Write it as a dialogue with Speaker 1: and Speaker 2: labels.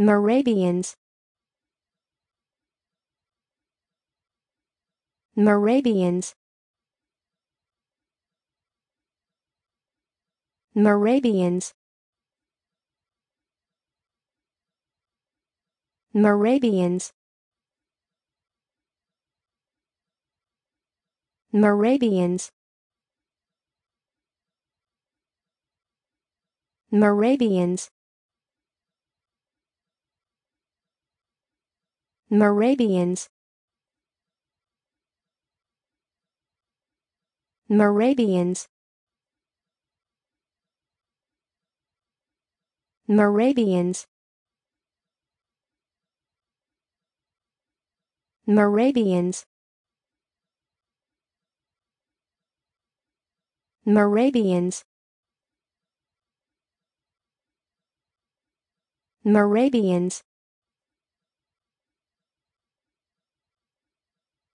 Speaker 1: Moravians Moravians Moravians Moravians Moravians Moravians Moravians Moravians Moravians Moravians Moravians Moravians